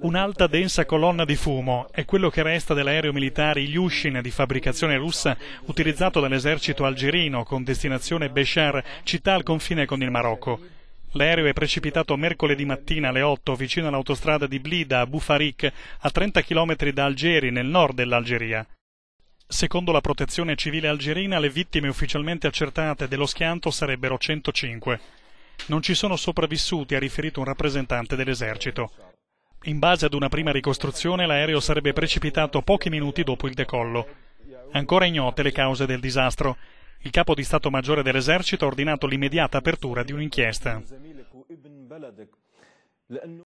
Un'alta densa colonna di fumo è quello che resta dell'aereo militare Ilyushin di fabbricazione russa utilizzato dall'esercito algerino con destinazione Béchar, città al confine con il Marocco. L'aereo è precipitato mercoledì mattina alle 8 vicino all'autostrada di Blida a Bufarik, a 30 km da Algeri, nel nord dell'Algeria. Secondo la protezione civile algerina, le vittime ufficialmente accertate dello schianto sarebbero 105. Non ci sono sopravvissuti, ha riferito un rappresentante dell'esercito. In base ad una prima ricostruzione, l'aereo sarebbe precipitato pochi minuti dopo il decollo. Ancora ignote le cause del disastro. Il capo di Stato Maggiore dell'esercito ha ordinato l'immediata apertura di un'inchiesta.